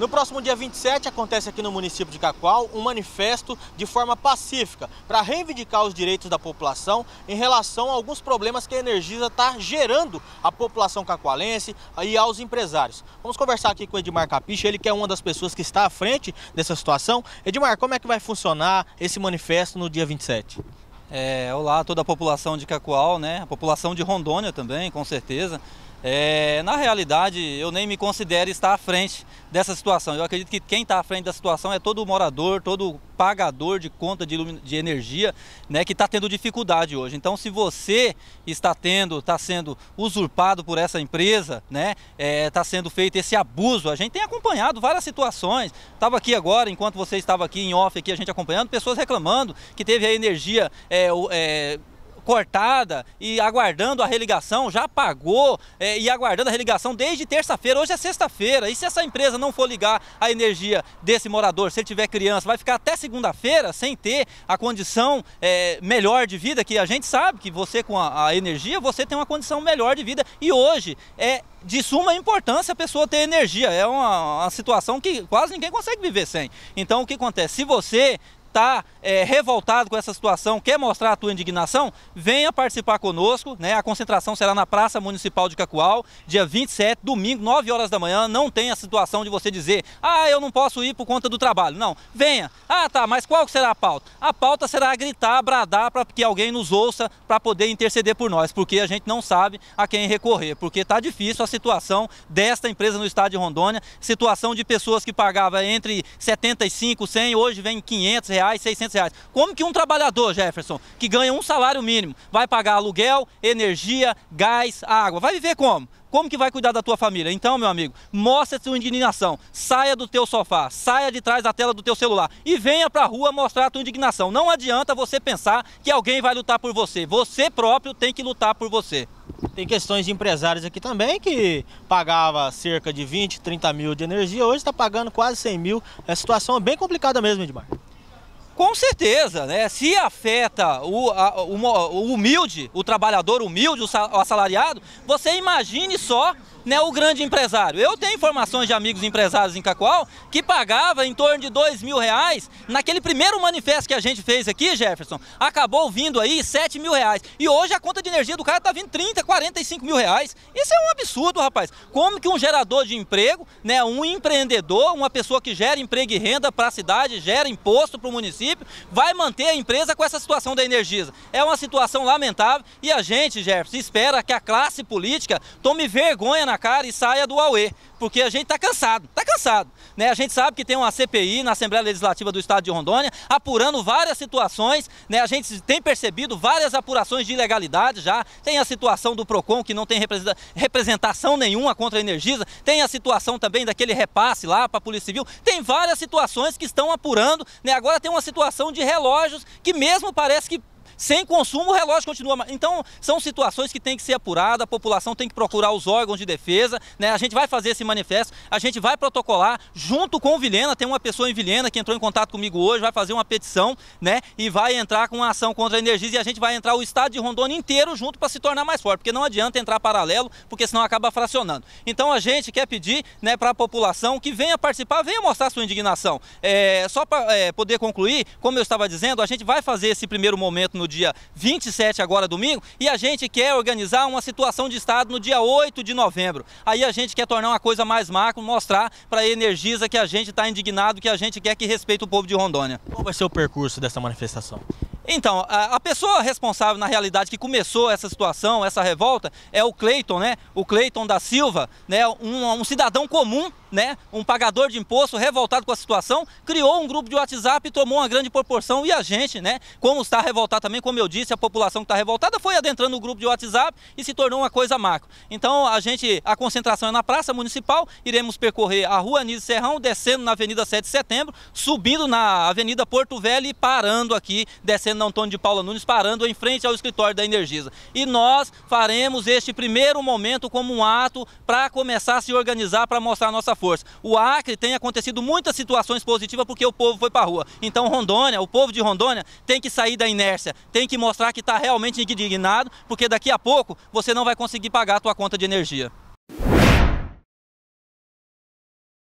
No próximo dia 27 acontece aqui no município de Cacoal um manifesto de forma pacífica para reivindicar os direitos da população em relação a alguns problemas que a Energisa está gerando à população cacoalense e aos empresários. Vamos conversar aqui com o Edmar Capiche, ele que é uma das pessoas que está à frente dessa situação. Edmar, como é que vai funcionar esse manifesto no dia 27? É, olá a toda a população de Cacoal, né? A população de Rondônia também, com certeza. É, na realidade, eu nem me considero estar à frente dessa situação. Eu acredito que quem está à frente da situação é todo morador, todo pagador de conta de, de energia né, que está tendo dificuldade hoje. Então, se você está tendo, está sendo usurpado por essa empresa, né, é, está é, sendo feito esse abuso, a gente tem acompanhado várias situações. Estava aqui agora, enquanto você estava aqui em off, aqui, a gente acompanhando, pessoas reclamando que teve a energia. É, é cortada e aguardando a religação, já pagou é, e aguardando a religação desde terça-feira. Hoje é sexta-feira. E se essa empresa não for ligar a energia desse morador, se ele tiver criança, vai ficar até segunda-feira sem ter a condição é, melhor de vida, que a gente sabe que você com a, a energia, você tem uma condição melhor de vida. E hoje é de suma importância a pessoa ter energia. É uma, uma, situação que quase ninguém consegue viver sem. Então, o que acontece? Se você está é, revoltado com essa situação, quer mostrar a tua indignação, venha participar conosco. Né? A concentração será na Praça Municipal de Cacoal, dia 27, domingo, 9 horas da manhã. Não tem a situação de você dizer, ah, eu não posso ir por conta do trabalho. Não, venha. Ah, tá, mas qual será a pauta? A pauta será gritar, bradar para que alguém nos ouça para poder interceder por nós, porque a gente não sabe a quem recorrer, porque está difícil a situação desta empresa no estado de Rondônia, situação de pessoas que pagavam entre 75, 100, hoje vem 500 reais reais, 600 reais. Como que um trabalhador, Jefferson, que ganha um salário mínimo, vai pagar aluguel, energia, gás, água? Vai viver como? Como que vai cuidar da tua família? Então, meu amigo, mostra sua indignação. Saia do teu sofá, saia de trás da tela do teu celular e venha pra rua mostrar a tua indignação. Não adianta você pensar que alguém vai lutar por você. Você próprio tem que lutar por você. Tem questões de empresários aqui também que pagava cerca de 20, 30 mil de energia, hoje está pagando quase 100 mil. A é situação é bem complicada mesmo, Edmar. Com certeza, né? Se afeta o, a, o, o humilde, o trabalhador humilde, o, assalariado, você imagine só né, o grande empresário. Eu tenho informações de amigos empresários em Cacoal que pagava em torno de dois mil reais. Naquele primeiro manifesto que a gente fez aqui, Jefferson, acabou vindo aí sete mil reais. E hoje a conta de energia do cara tá vindo 30, 45 mil reais. Isso é um absurdo, rapaz. Como que um gerador de emprego, né, um empreendedor, uma pessoa que gera emprego e renda para a cidade, gera imposto para o município, município vai manter a empresa com essa situação da Energisa. É uma situação lamentável e a gente, Jefferson, espera que a classe política tome vergonha na cara e saia do Aue, porque a gente está cansado. Tá cansado passado. Né? A gente sabe que tem uma CPI na Assembleia Legislativa do Estado de Rondônia apurando várias situações. Né? A gente tem percebido várias apurações de ilegalidade já. Tem a situação do PROCON, que não tem representação nenhuma contra a Energisa. Tem a situação também daquele repasse lá para a Polícia Civil. Tem várias situações que estão apurando. Né? Agora tem uma situação de relógios que mesmo parece que sem consumo, o relógio continua. Então, são situações que têm que ser apuradas, a população tem que procurar os órgãos de defesa, né? A gente vai fazer esse manifesto, a gente vai protocolar junto com Vilhena, tem uma pessoa em Vilhena que entrou em contato comigo hoje, vai fazer uma petição, né? E vai entrar com uma ação contra a energia e a gente vai entrar o estado de Rondônia inteiro junto para se tornar mais forte, porque não adianta entrar paralelo, porque senão acaba fracionando. Então, a gente quer pedir, né, para a população que venha participar, venha mostrar sua indignação. É, só para é, poder concluir, como eu estava dizendo, a gente vai fazer esse primeiro momento no dia 27, agora domingo, e a gente quer organizar uma situação de estado no dia 8 de novembro. Aí a gente quer tornar uma coisa mais macro, mostrar para a Energisa que a gente está indignado, que a gente quer que respeite o povo de Rondônia. Qual vai ser o percurso dessa manifestação? Então, a, pessoa responsável na realidade que começou essa situação, essa revolta, é o Cleiton, né? O Cleiton da Silva, né? Um, um, cidadão comum, né? Um pagador de imposto revoltado com a situação, criou um grupo de WhatsApp e tomou uma grande proporção. E a gente, né? Como está revoltado também, como eu disse, a população que está revoltada foi adentrando o grupo de WhatsApp e se tornou uma coisa macro. Então, a gente, a concentração é na Praça Municipal, iremos percorrer a Rua Anísio Serrão, descendo na Avenida 7 de Setembro, subindo na Avenida Porto Velho e parando aqui, descendo Fernando Antônio de Paula Nunes, parando em frente ao escritório da Energisa. E nós faremos este primeiro momento como um ato para começar a se organizar, para mostrar a nossa força. O Acre tem acontecido muitas situações positivas porque o povo foi para a rua. Então Rondônia, o povo de Rondônia tem que sair da inércia, tem que mostrar que está realmente indignado, porque daqui a pouco você não vai conseguir pagar a sua conta de energia.